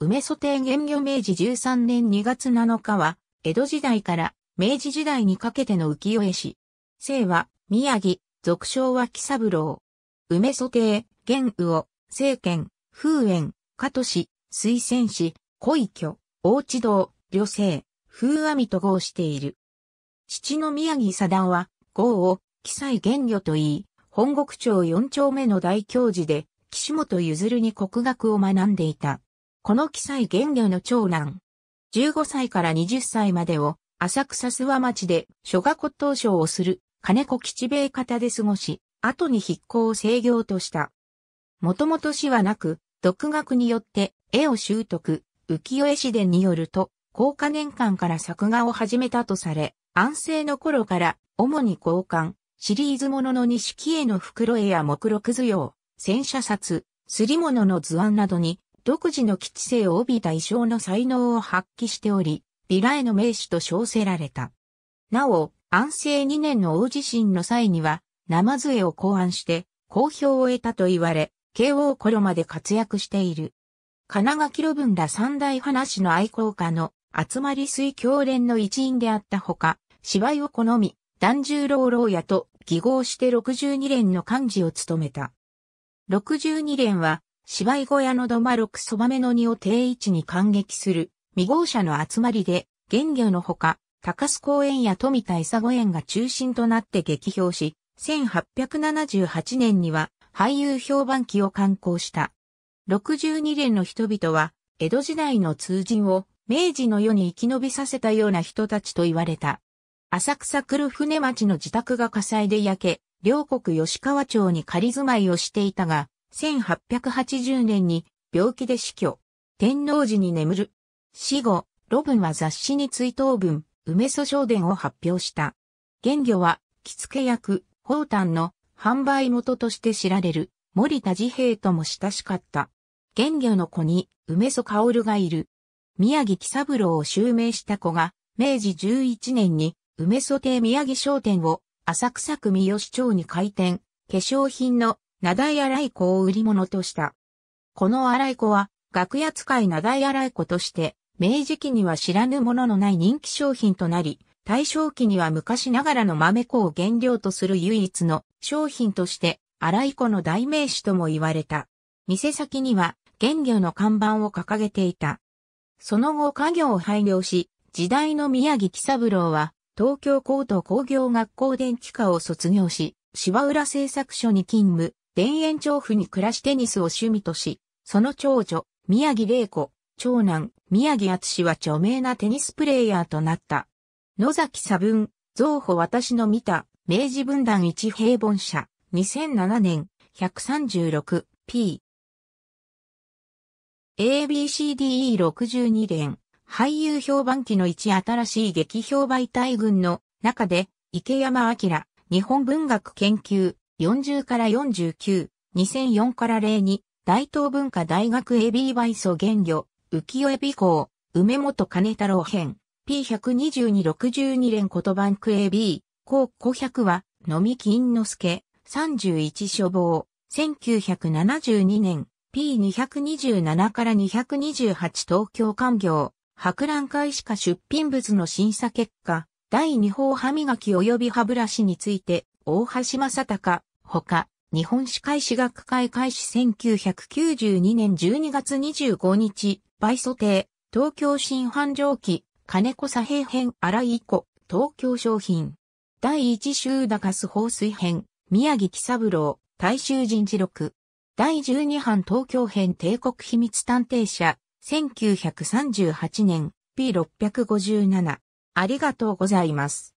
梅蘇亭元魚明治13年2月7日は、江戸時代から明治時代にかけての浮世絵師。姓は宮城、俗称は木三郎。梅蘇亭、玄魚、政権、風園、加都市、水仙市、小居、大地道、旅生、風阿弥と号している。父の宮城貞田は、号を、記載元魚と言い、本国町四丁目の大教寺で、岸本譲に国学を学んでいた。この記載原魚の長男。15歳から20歳までを浅草諏訪町で諸賀骨董賞をする金子吉兵衛方で過ごし、後に筆行を制御とした。もともと詩はなく、独学によって絵を習得、浮世絵師伝によると、高科年間から作画を始めたとされ、安政の頃から主に交換、シリーズものの錦絵の袋絵や目録図用、戦車札、すり物の図案などに独自の基地性を帯びた衣装の才能を発揮しており、ビラへの名手と称せられた。なお、安政2年の大地震の際には、生杖を考案して、好評を得たと言われ、慶応頃まで活躍している。金垣路文ら三大話の愛好家の集まり水教連の一員であったほか、芝居を好み、團十郎老屋と義合して62連の幹事を務めた。62連は芝居小屋の土間六そばめの荷を定位置に感激する未号者の集まりで、原魚のほか、高須公園や富田伊佐子園が中心となって激評し、1878年には俳優評判記を刊行した。62連の人々は、江戸時代の通人を明治の世に生き延びさせたような人たちと言われた。浅草黒船町の自宅が火災で焼け、両国吉川町に仮住まいをしていたが、1880年に病気で死去。天皇寺に眠る。死後、ロブンは雑誌に追悼文、梅祖商伝を発表した。原魚は、着付け役、宝丹の販売元として知られる、森田治平とも親しかった。原魚の子に、梅祖薫がいる。宮城喜三郎を襲名した子が、明治11年に、梅祖亭宮城商店を、浅草区三好町に開店、化粧品の名代荒い子を売り物とした。この荒い子は、楽屋使い名代荒い子として、明治期には知らぬもののない人気商品となり、大正期には昔ながらの豆子を原料とする唯一の商品として、荒い子の代名詞とも言われた。店先には、原魚の看板を掲げていた。その後家業を廃業し、時代の宮城喜三郎は、東京高等工業学校電気科を卒業し、芝浦製作所に勤務、田園調布に暮らしテニスを趣味とし、その長女、宮城玲子、長男、宮城敦は著名なテニスプレーヤーとなった。野崎差分、造歩私の見た、明治分断一平凡社、2007年、136p。ABCDE62 連、俳優評判期の一新しい劇評媒体群の中で、池山明、日本文学研究、40から49、2004から02、大東文化大学エビーバイソ原魚、浮世エビ校、梅本金太郎編、P12262 連言バンクビー、高古100は、のみ金之助、31書房、1972年、P227 から228東京官業、博覧会しか出品物の審査結果、第2法歯磨き及び歯ブラシについて、大橋正隆、ほか、日本史会史学会開始1992年12月25日、倍祖定、東京新繁盛期、金子左平編荒井子、東京商品。第一州高須放水編、宮城喜三郎、大衆人事録。第12版東京編帝国秘密探偵社、1938年、P657。ありがとうございます。